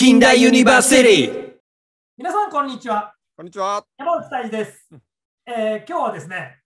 近代ユニバーシティ皆さんこんにちはこんにちは山内大治です、うん、えー、今日はですね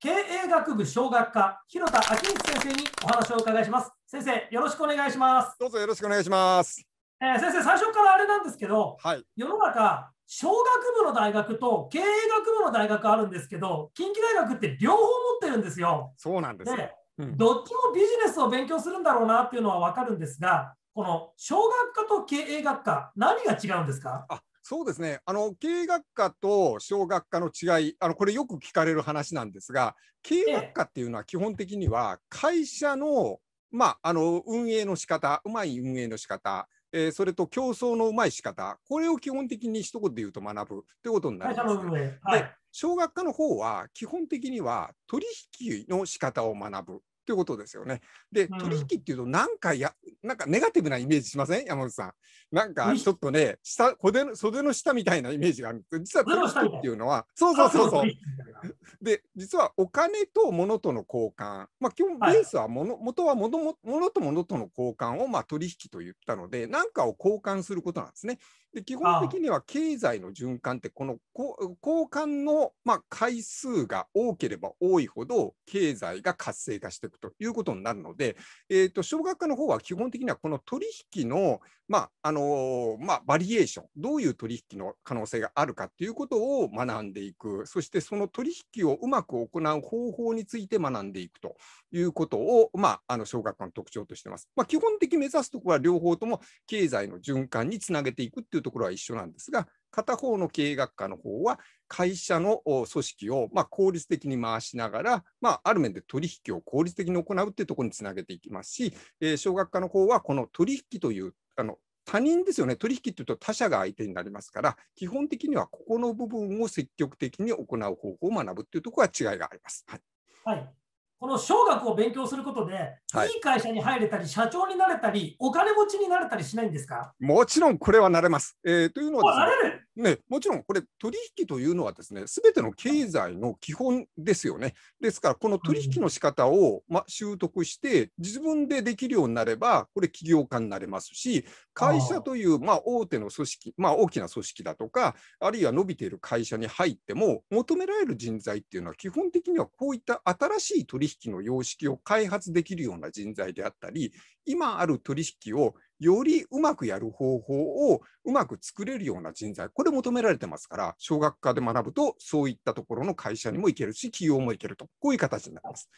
経営学部小学科広田明光先生にお話をお伺いします先生よろしくお願いしますどうぞよろしくお願いしますえー、先生最初からあれなんですけど、はい、世の中小学部の大学と経営学部の大学あるんですけど近畿大学って両方持ってるんですよ。そうなんですよ、うどっちもビジネスを勉強するんだろうなっていうのは分かるんですがこの小学科と経営学科、何が違うんですかあそうですねあの経営学科と小学科の違いあの、これよく聞かれる話なんですが、経営学科っていうのは基本的には会社の,、まあ、あの運営の仕方うまい運営の仕方えー、それと競争のうまい仕方これを基本的に一言で言うと学ぶということになります、はいはい、小学科の方は基本的には取引の仕方を学ぶということですよね。で、取引っていうと、なんかや、なんかネガティブなイメージしません山本さん。なんか、ちょっとね、下、袖の、袖の下みたいなイメージがあるんです実は取引っていうのは、そうそうそうそう。で、実はお金と物との交換。まあ、基本ベースは物、はい、元は物物と物との交換を、まあ、取引と言ったので、なんかを交換することなんですね。で基本的には経済の循環ってこの交換の、まあ、回数が多ければ多いほど経済が活性化していくということになるので、えーと、小学科の方は基本的にはこの取引の,、まああのまあ、バリエーションどういう取引の可能性があるかということを学んでいくそしてその取引をうまく行う方法について学んでいくということを、まあ、あの小学科の特徴としてます。まあ、基本的目指すところは両方とも経済の循環につなげていくっていういうところは一緒なんですが、片方の経営学科の方は、会社の組織をま効率的に回しながら、まあ、る面で取引を効率的に行うっていうところにつなげていきますし、えー、小学科の方は、この取引という、あの他人ですよね、取引というと他者が相手になりますから、基本的にはここの部分を積極的に行う方法を学ぶというところは違いがあります。はい、はいこの商学を勉強することで、はい、いい会社に入れたり、社長になれたり、お金持ちになれたりしないんですかもちろんこれはなれます。えー、というのは、ね、ね、もちろんこれ、取引というのはですね、すべての経済の基本ですよね。ですから、この取引の仕方をまを、習得して、自分でできるようになれば、これ、起業家になれますし、会社というまあ大手の組織、まあ、大きな組織だとか、あるいは伸びている会社に入っても、求められる人材っていうのは、基本的にはこういった新しい取引の様式を開発できるような人材であったり、今ある取引をよりうまくやる方法をうまく作れるような人材、これ求められてますから、小学科で学ぶと、そういったところの会社にも行けるし、企業も行けると、こういう形になります。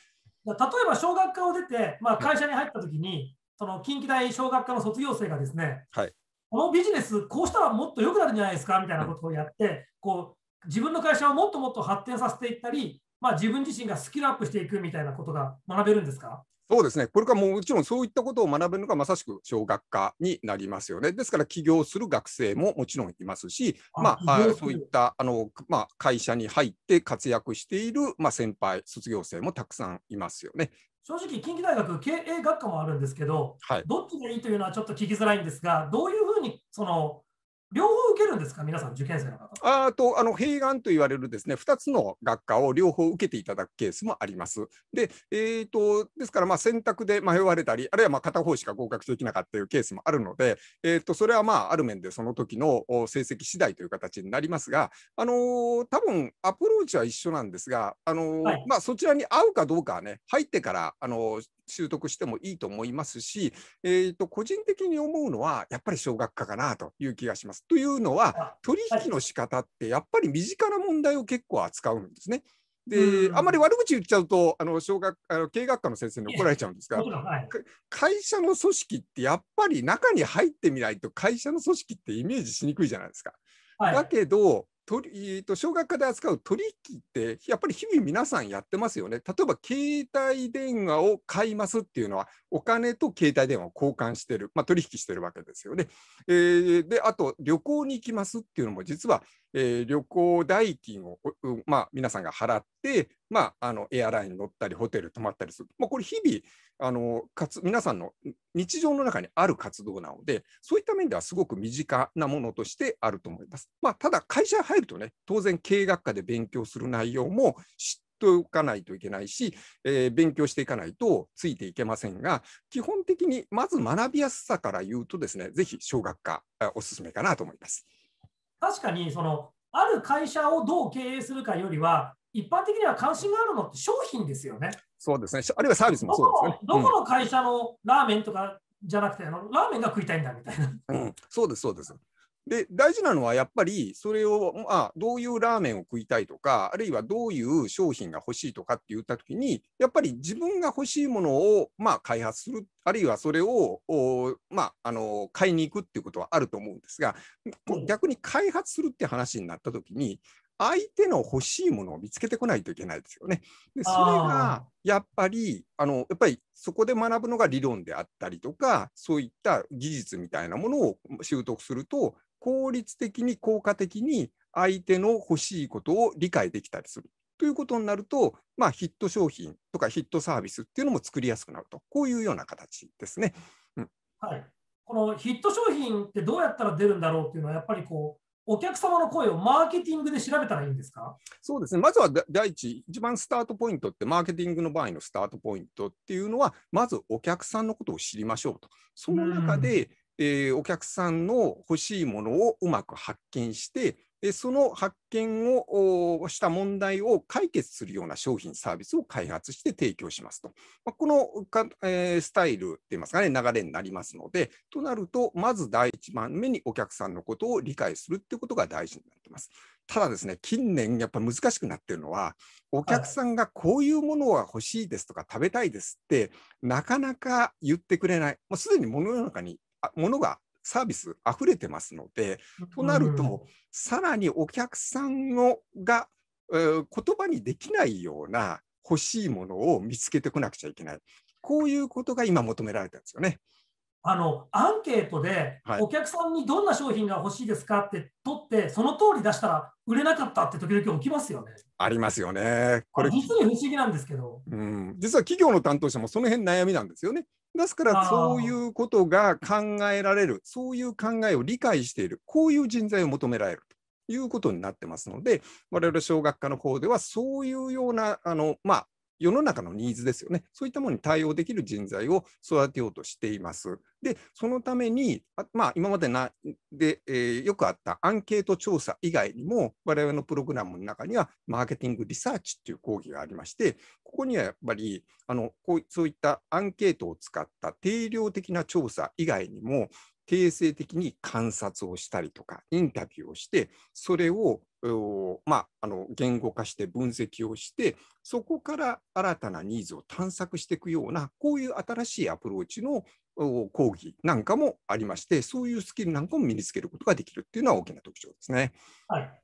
例えば小学科を出て、まあ、会社に入ったときに、はい、その近畿大小学科の卒業生がですね、はい、このビジネス、こうしたらもっと良くなるんじゃないですかみたいなことをやって、こう自分の会社をもっともっと発展させていったり、まあ、自分自身がスキルアップしていくみたいなことが学べるんですかそうですね、これからもちろんそういったことを学べるのがまさしく小学科になりますよね。ですから起業する学生ももちろんいますし、まあ、あそういったあの、まあ、会社に入って活躍している、まあ、先輩、卒業生もたくさんいますよね。正直、近畿大学経営学科もあるんですけど、はい、どっちがいいというのはちょっと聞きづらいんですが、どういうふうにその両方受けるんですか、皆さん、受験生の方あとあの併願と言われるですね2つの学科を両方受けていただくケースもあります。で、えーと、ですから、まあ、選択で迷われたり、あるいはまあ片方しか合格できなかったというケースもあるので、えーと、とそれはまあある面でその時の成績次第という形になりますが、あのー、多分アプローチは一緒なんですが、あのーはい、まあ、そちらに合うかどうかはね、入ってから、あのー、習得してもいいと思いますし、えーと、個人的に思うのはやっぱり小学科かなという気がします。というのは取引の仕方ってやっぱり身近な問題を結構扱うんですね。で、あまり悪口言っちゃうと、あの小学あの経営学科の先生に怒られちゃうんですが、会社の組織ってやっぱり中に入ってみないと、会社の組織ってイメージしにくいじゃないですか。だけど、取えー、とで扱う取引ってやっぱり日々皆さんやってますよね。例えば携帯電話を買いますっていうのはお金と携帯電話を交換してる、まあ、取引してるわけですよね。えー、であと旅行に行きますっていうのも実はえー、旅行代金を、まあ、皆さんが払って、まあ、あのエアラインに乗ったりホテル泊まったりする、まあ、これ日々あのかつ皆さんの日常の中にある活動なのでそういった面ではすごく身近なものとしてあると思います。まあ、ただ会社に入るとね当然経営学科で勉強する内容も知っておかないといけないし、えー、勉強していかないとついていけませんが基本的にまず学びやすさから言うとですねぜひ小学科おすすめかなと思います。確かにそのある会社をどう経営するかよりは、一般的には関心があるのって商品ですよね。そうですね、あるいはサービスもそうですね。どこの会社のラーメンとかじゃなくて、あのラーメンが食いたいんだみたいな。うん、そうです、そうです。で大事なのはやっぱりそれを、まあ、どういうラーメンを食いたいとかあるいはどういう商品が欲しいとかって言った時にやっぱり自分が欲しいものを、まあ、開発するあるいはそれをまあ、あの買いに行くっていうことはあると思うんですが逆に開発するって話になった時に相手の欲しいものを見つけてこないといけないですよね。でそれがやっぱりあのやっぱりそこで学ぶのが理論であったりとかそういった技術みたいなものを習得すると効率的に効果的に相手の欲しいことを理解できたりするということになると、まあ、ヒット商品とかヒットサービスっていうのも作りやすくなるとこういうような形ですね。うんはい、このヒット商品ってどうやったら出るんだろうっていうのはやっぱりこうお客様の声をマーケティングで調べたらいいんですかそうですね、まずは第一、一番スタートポイントって、マーケティングの場合のスタートポイントっていうのは、まずお客さんのことを知りましょうと、その中でえー、お客さんの欲しいものをうまく発見して、その発見をした問題を解決するような商品、サービスを開発して提供しますと。まあ、このか、えー、スタイルといいますかね、流れになりますので、となると、まず第一番目にお客さんのことを理解するってことが大事になってます。ただですね、近年やっぱり難しくなっているのは、お客さんがこういうものは欲しいですとか食べたいですって、なかなか言ってくれない。まあ、すでに物の中にものがサービス溢れてますので、となると、さらにお客さんをが、えー、言葉にできないような欲しいものを見つけてこなくちゃいけない。こういうことが今求められたんですよね。あのアンケートで、お客さんにどんな商品が欲しいですかって取って、はい、その通り出したら売れなかったって時々起きますよね。ありますよね。これ実に不思議なんですけど。うん、実は企業の担当者もその辺悩みなんですよね。ですからそういうことが考えられるそういう考えを理解しているこういう人材を求められるということになってますので我々小学科の方ではそういうようなあの、まあ、世の中のニーズですよね。そういったものに対応できる人材を育てようとしています。で、そのために、あまあ、今までなで、えー、よくあったアンケート調査以外にも、我々のプログラムの中には、マーケティングリサーチっていう講義がありまして、ここにはやっぱりあのこう、そういったアンケートを使った定量的な調査以外にも、定性的に観察をしたりとか、インタビューをして、それをまあ、あの言語化して分析をしてそこから新たなニーズを探索していくようなこういう新しいアプローチの講義なんかもありましてそういうスキルなんかも身につけることができるっていうのは大きな特徴ですね。はい、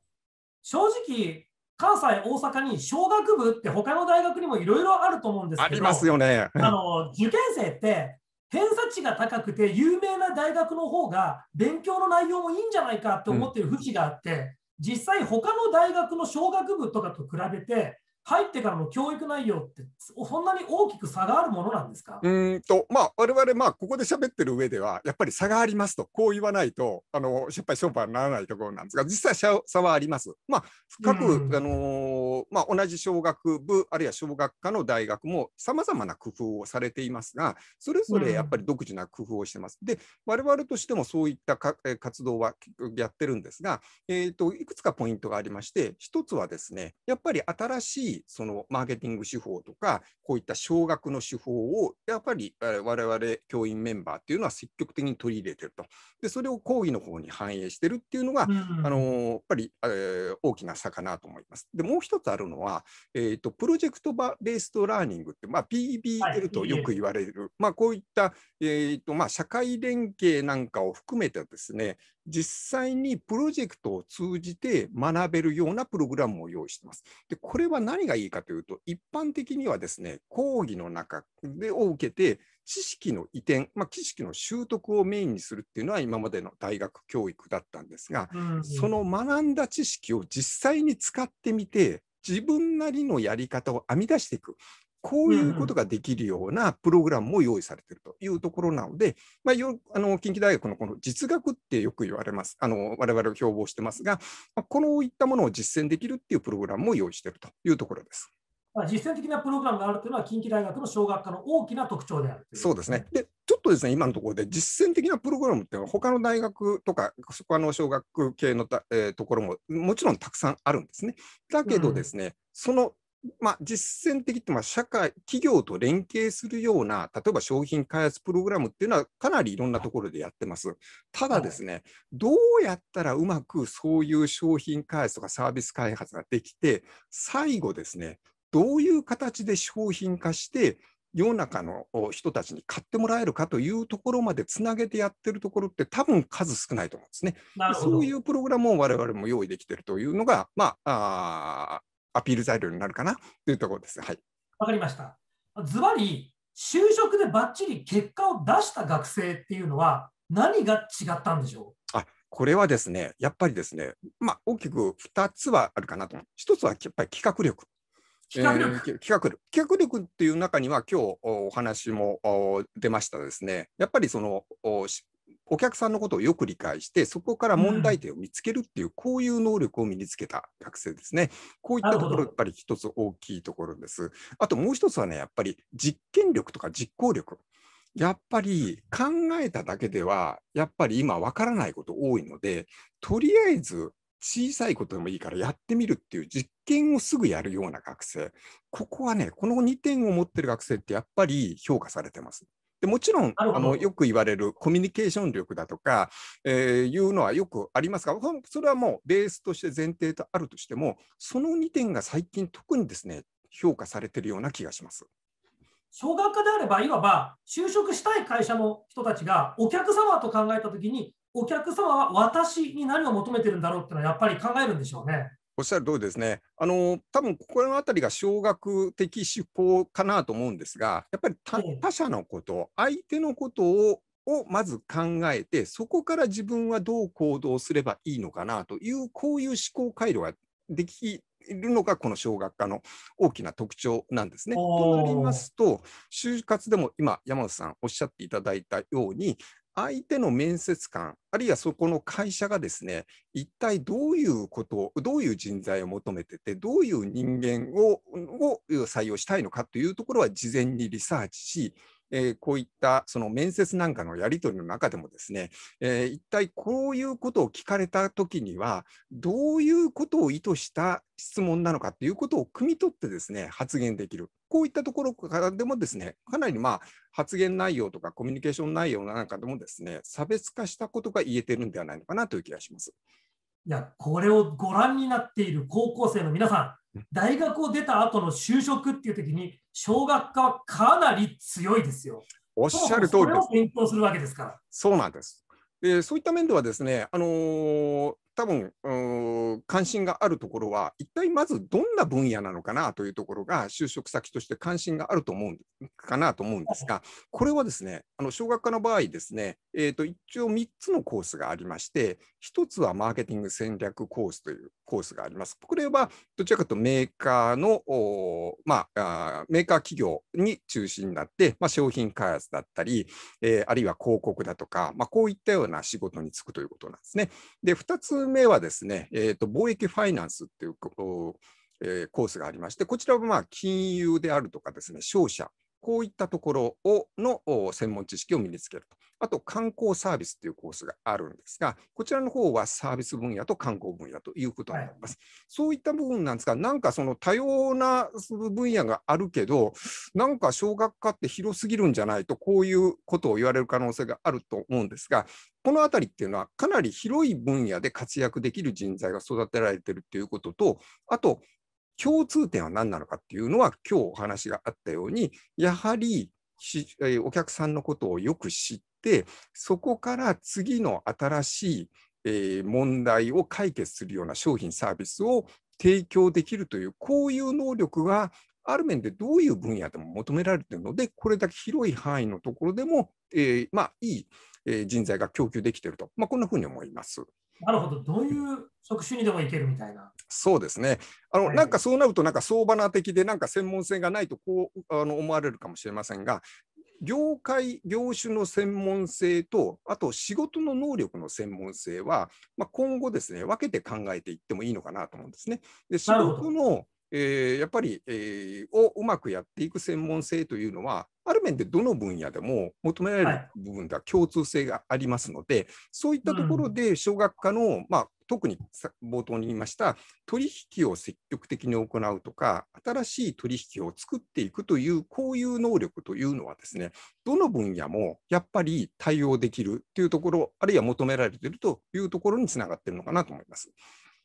正直関西、大阪に小学部って他の大学にもいろいろあると思うんですけどありますよね あの受験生って偏差値が高くて有名な大学の方が勉強の内容もいいんじゃないかと思ってる節があって、実際他の大学の商学部とかと比べて入ってからの教育内容ってそんなに大きく差があるものなんですかうんとまあ我々まあここで喋ってる上ではやっぱり差がありますとこう言わないとあの失敗商売にならないところなんですが実際差はあります。まあ深く、あのまあ、同じ小学部あるいは小学科の大学もさまざまな工夫をされていますがそれぞれやっぱり独自な工夫をしてます。で我々としてもそういった活動はやってるんですが、えーと、といくつかポイントがありまして一つはですねやっぱり新しいそのマーケティング手法とかこういった少額の手法をやっぱり我々教員メンバーっていうのは積極的に取り入れてるとでそれを講義の方に反映してるっていうのが、うん、あのやっぱり、えー、大きな差かなと思います。でもう一つあるのは、えーと、プロジェクトベーストラーニングって、まあ、PBL とよく言われる、はい、まあ、こういった、えーとまあ、社会連携なんかを含めてですね実際にプロジェクトを通じて学べるようなプログラムを用意してます。でこれは何何がいいかというと、一般的にはですね、講義の中でを受けて、知識の移転、まあ、知識の習得をメインにするっていうのは今までの大学教育だったんですが、うんうん、その学んだ知識を実際に使ってみて、自分なりのやり方を編み出していく。こういうことができるようなプログラムも用意されているというところなので、まあ、よあの近畿大学のこの実学ってよく言われます、あの我々が標榜してますが、まあ、このいったものを実践できるっていうプログラムも用意しているというところです。実践的なプログラムがあるというのは、近畿大学の小学科の大きな特徴である、ね、そうですねで、ちょっとですね、今のところで、実践的なプログラムっていうのは、他の大学とか、そこの小学系のた、えー、ところももちろんたくさんあるんですね。だけどですね、うん、そのまあ、実践的って、ま社会、企業と連携するような、例えば商品開発プログラムっていうのは、かなりいろんなところでやってます。ただですね、はい、どうやったらうまくそういう商品開発とかサービス開発ができて、最後ですね、どういう形で商品化して、世の中の人たちに買ってもらえるかというところまでつなげてやってるところって多分数少ないと思うんですね。そういうプログラムを我々も用意できてるというのが、まあ、あアピール材料になるかなというところです。はい。わかりました。ズバリ、就職でバッチリ結果を出した学生っていうのは、何が違ったんでしょうあこれはですね、やっぱりですね、まあ、大きく二つはあるかなと一つはやっぱり企画力。企画力、えー、企画力企画力っていう中には今日お話も出ましたですねやっぱりそのお客さんのことをよく理解して、そこから問題点を見つけるっていう、うん、こういう能力を身につけた学生ですね。こういったところ、やっぱり一つ大きいところです。あともう一つはね、やっぱり実験力とか実行力。やっぱり考えただけでは、やっぱり今わからないこと多いので、とりあえず小さいことでもいいからやってみるっていう実験をすぐやるような学生。ここはね、この2点を持ってる学生ってやっぱり評価されてます。でもちろんあのよく言われるコミュニケーション力だとか、えー、いうのはよくありますがそれはもうベースとして前提とあるとしてもその2点が最近特にですね評価されてるような気がします。小学科であればいわば就職したい会社の人たちがお客様と考えたときにお客様は私に何を求めてるんだろうっていうのはやっぱり考えるんでしょうね。おっしゃる通りですね。あの多分ここの辺りが小学的思考かなと思うんですが、やっぱり他他者のこと、相手のことををまず考えて、そこから自分はどう行動すればいいのかなという、こういう思考回路ができるのが、この小学科の大きな特徴なんですね。となりますと、就活でも今、山本さんおっしゃっていただいたように、相手の面接官、あるいはそこの会社がですね、一体どういうことを、どういう人材を求めてて、どういう人間をを採用したいのかというところは事前にリサーチし、えー、こういったその面接なんかのやり取りの中でもですね、えー、一体こういうことを聞かれた時にはどういうことを意図した質問なのかということを汲み取ってですね発言できるこういったところからでもですね、かなりまあ発言内容とかコミュニケーション内容なんかでもですね、差別化したことが言えてるんではないのかなという気がします。いや、これをご覧になっている高校生の皆さん、大学を出た後の就職っていう時に、小学科はかなり強いですよ。おっしゃる通りです。それをするわけですから。そうなんです。でそういった面ではですね、あのー多分関心があるところは、一体まずどんな分野なのかなというところが、就職先として関心があると思うんかなと思うんですが、これはですね、あの小学科の場合ですね、えー、と一応3つのコースがありまして、1つはマーケティング戦略コースという、コースがあります。これはどちらかというとメーカーの、まあ、メーカー企業に中心になって、まあ、商品開発だったり、えー、あるいは広告だとか、まあ、こういったような仕事に就くということなんですね。で、2つ目はですね、えーと、貿易ファイナンスっていうコースがありまして、こちらはまあ金融であるとかですね、商社、こういったところをの専門知識を身につけると。あと観光サービスというコースがあるんですが、こちらの方はサービス分野と観光分野ということになります。はい、そういった部分なんですが、なんかその多様な分野があるけど、なんか小学科って広すぎるんじゃないと、こういうことを言われる可能性があると思うんですが、このたりっていうのはかなり広い分野で活躍できる人材が育てられてるっていうことと、あと共通点は何なのかっていうのは今日お話があったようにやはりお客さんのことをよく知っ、そこから次の新しい、えー、問題を解決するような商品、サービスを提供できるという、こういう能力がある面でどういう分野でも求められているので、これだけ広い範囲のところでも、えー、まあ、いい、え人材が供給できていると、まあ、こんなふうに思います。なるほど、どういう職種にでもいけるみたいな。そうですね。あの、なんかそうなると、なんか相場な的で、なんか専門性がないと、こうあの思われるかもしれませんが、業界、業種の専門性と、あと仕事の能力の専門性は、まあ、今後ですね、分けて考えていってもいいのかなと思うんですね。で仕事のえー、やっぱり、えー、をうまくやっていく専門性というのは、ある面でどの分野でも求められる部分では共通性がありますので、はい、そういったところで、小学科の、うん、まあ、特に冒頭に言いました取引を積極的に行うとか新しい取引を作っていくというこういう能力というのはですねどの分野もやっぱり対応できるというところあるいは求められているというところにつながっているのかなと思います。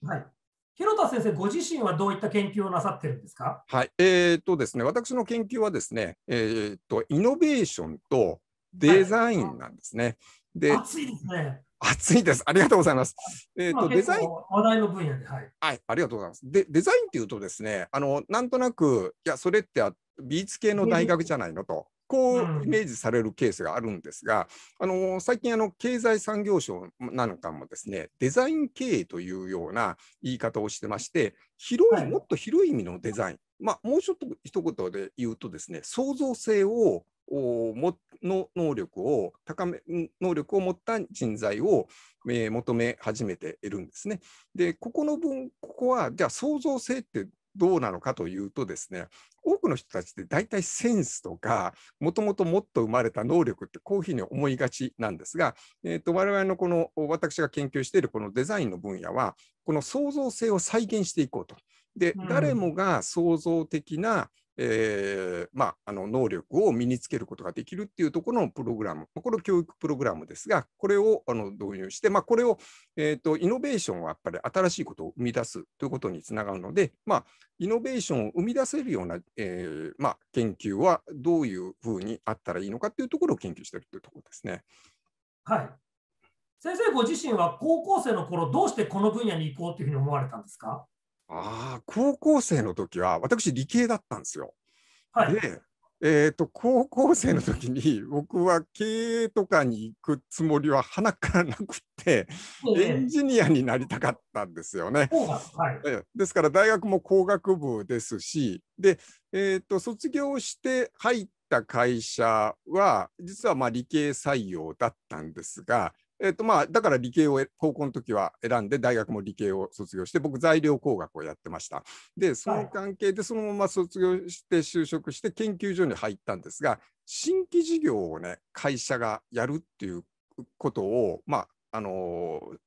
はい広田先生、ご自身はどういった研究をなさってるんですか、はいえーとですね、私の研究はですね、えーと、とイノベーションとデザインなんですね。はい、で暑いですね。暑いです。ありがとうございます。えっ、ー、と、デザイン。話題の分野で、はい、はい。ありがとうございます。で、デザインっていうとですね、あの、なんとなく、いや、それって美術系の大学じゃないのと。こうイメージされるケースがあるんですが、あの最近あの経済産業省なんかもですねデザイン経営というような言い方をしてまして広いもっと広い意味のデザイン、まあ、もうちょっと一言で言うとですね創造性をもの能力を高め能力を持った人材を、えー、求め始めているんですね。でここの分ここはじゃあ創造性ってどうなのかというとですね多くの人たちって大体センスとかもともともっと生まれた能力ってこういうふうに思いがちなんですが、えーと、と我々のこの私が研究しているこのデザインの分野はこの創造性を再現していこうと。で、うん、誰もが創造的なえーまあ、あの能力を身につけることができるっていうところのプログラム、これ教育プログラムですが、これをあの導入して、まあ、これを、えーと、イノベーションはやっぱり新しいことを生み出すということにつながるので、まあ、イノベーションを生み出せるような、えーまあ、研究はどういうふうにあったらいいのかっていうところを研究しているというところですね。はい先生ご自身は高校生の頃どうしてこの分野に行こうというふうに思われたんですかああ、高校生の時は、私、理系だったんですよ。はい、で、えーと、高校生の時に、僕は経営とかに行くつもりは鼻からなくて、エンジニアになりたかったんですよね。はいで、すから、大学も工学部ですし、で、えーと、卒業して入った会社は、実はまあ理系採用だったんですが、えーとまあ、だから理系を高校の時は選んで大学も理系を卒業して僕材料工学をやってましたでその関係でそのまま卒業して就職して研究所に入ったんですが新規事業をね会社がやるっていうことを、まああのー、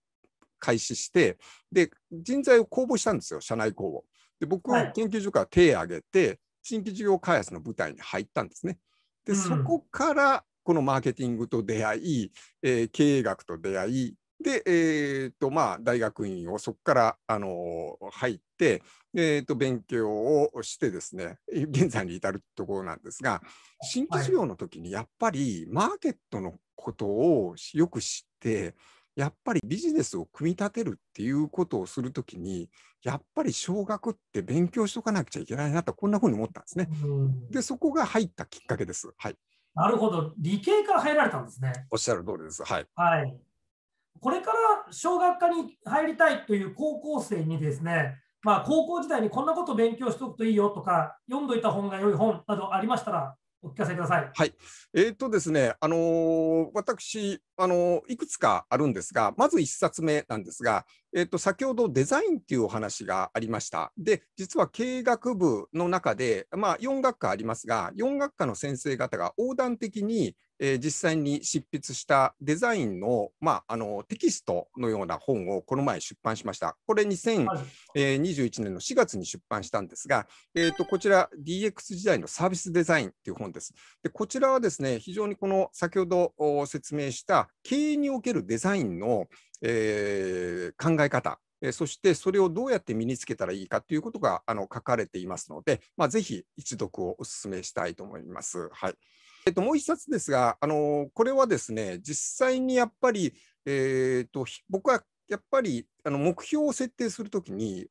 開始してで人材を公募したんですよ社内公募で僕研究所から手を挙げて新規事業開発の舞台に入ったんですねでそこからこのマーケティングと出会い、えー、経営学と出会い、で、えーとまあ、大学院をそこから、あのー、入って、えーと、勉強をしてですね、現在に至るところなんですが、新規事業の時にやっぱりマーケットのことをよく知って、やっぱりビジネスを組み立てるっていうことをするときに、やっぱり小学って勉強しとかなくちゃいけないなと、こんなふうに思ったんですね。で、そこが入ったきっかけです。はい。なるほど、理系から入られたんですね。おっしゃる通りです。はい。はい。これから小学科に入りたいという高校生にですね、まあ、高校時代にこんなこと勉強しておくといいよとか、読んどいた本が良い本などありましたら、お聞かせください。はい。えっ、ー、とですね、あのー、私、あのー、いくつかあるんですが、まず1冊目なんですが、えっ、と、先ほどデザインっていうお話がありました。で、実は経営学部の中で、まあ、4学科ありますが、4学科の先生方が横断的に、えー、実際に執筆したデザインの,、まあ、あのテキストのような本をこの前出版しました。これ2021年の4月に出版したんですが、えーと、こちら DX 時代のサービスデザインという本です。でこちらはですね非常にこの先ほど説明した経営におけるデザインの、えー、考え方そしてそれをどうやって身につけたらいいかということがあの書かれていますので、まあ、ぜひ一読をお勧めしたいと思います。はいえっと、もう1冊ですが、あのこれはですね、実際にやっぱり、えーと、と僕はやっぱりあの目標を設定するときに、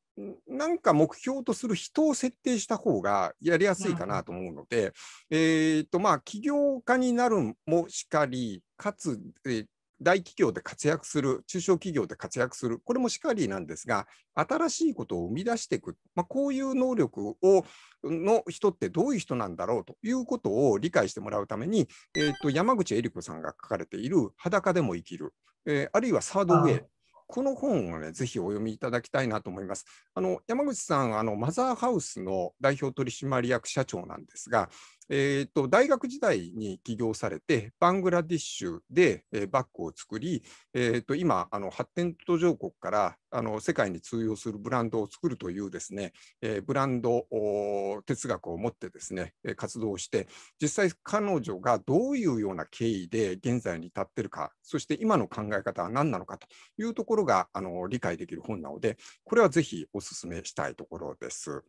なんか目標とする人を設定した方がやりやすいかなと思うので、えーとまあ、起業家になるもしかり、かつ、えー大企業で活躍する、中小企業で活躍する、これもしかりなんですが、新しいことを生み出していく、まあ、こういう能力をの人ってどういう人なんだろうということを理解してもらうために、えーと、山口恵理子さんが書かれている「裸でも生きる」えー、あるいは「サードウェイ」この本をね、ぜひお読みいただきたいなと思います。あの山口さん、あのマザーハウスの代表取締役社長なんですが、えーと、大学時代に起業されて、バングラディッシュで、えー、バッグを作り、えーと、今あの、発展途上国からあの世界に通用するブランドを作るというですね、えー、ブランド哲学を持ってですね、活動して、実際彼女がどういうような経緯で現在に至ってるか、そして今の考え方は何なのかというところがあの理解できる本なので、これはぜひお勧めしたいところです。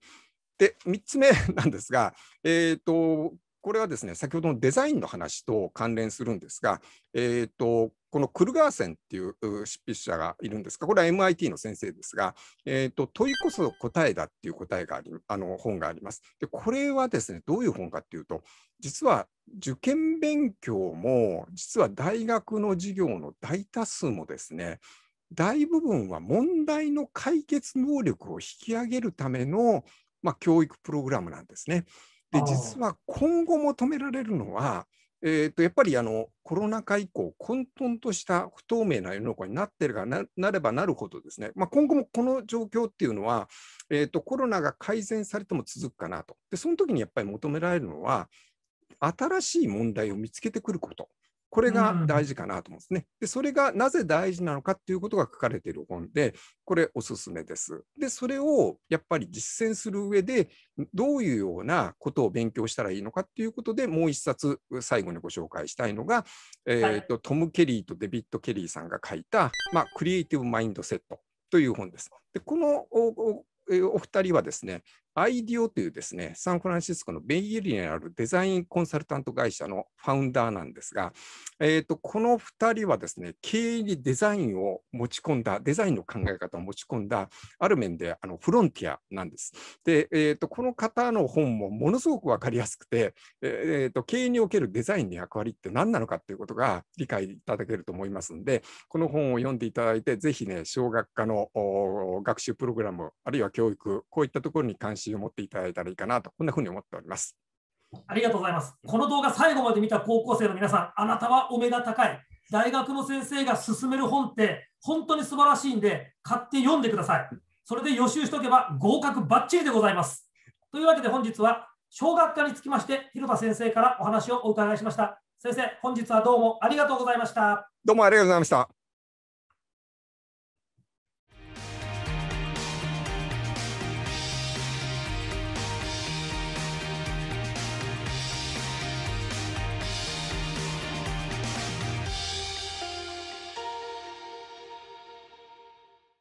で3つ目 なんですが、えーと、これはですね先ほどのデザインの話と関連するんですが、えーと、このクルガーセンっていう執筆者がいるんですがこれは MIT の先生ですが、えーと問いこそ答えだっていう答えがありあの本があります。でこれはですねどういう本かっていうと実は受験勉強も実は大学の授業の大多数もですね大部分は問題の解決能力を引き上げるためのまあ、教育プログラムなんですね。で実は今後求められるのは、えー、とやっぱりあのコロナ禍以降混沌とした不透明な世の中になってるがななればなるほどですね、まあ、今後もこの状況っていうのは、えー、とコロナが改善されても続くかなとでその時にやっぱり求められるのは新しい問題を見つけてくることこれが大事かなと思うんですね。で、それがなぜ大事なのかっていうことが書かれている本で、これおすすめです。で、それをやっぱり実践する上で、どういうようなことを勉強したらいいのかっていうことで、もう一冊最後にご紹介したいのが、えーと、トム・ケリーとデビッド・ケリーさんが書いた、まあ、クリエイティブ・マインドセットという本です。で、このお二人はですね、アイディオというですね、サンフランシスコのベイエリアにあるデザインコンサルタント会社のファウンダーなんですが、えーと、この2人はですね、経営にデザインを持ち込んだ、デザインの考え方を持ち込んだ、ある面であのフロンティアなんです。で、えーと、この方の本もものすごく分かりやすくて、えーと、経営におけるデザインの役割って何なのかということが理解いただけると思いますので、この本を読んでいただいて、ぜひね、小学科の学習プログラム、あるいは教育、こういったところに関心信を持っていただいたらいいかなと、こんなふうに思っております。ありがとうございます。この動画、最後まで見た高校生の皆さん、あなたはお目が高い。大学の先生が勧める本って、本当に素晴らしいんで、買って読んでください。それで予習しておけば合格ばっちりでございます。というわけで本日は、小学科につきまして、広田先生からお話をお伺いしました。先生、本日はどうもありがとうございました。どうもありがとうございました。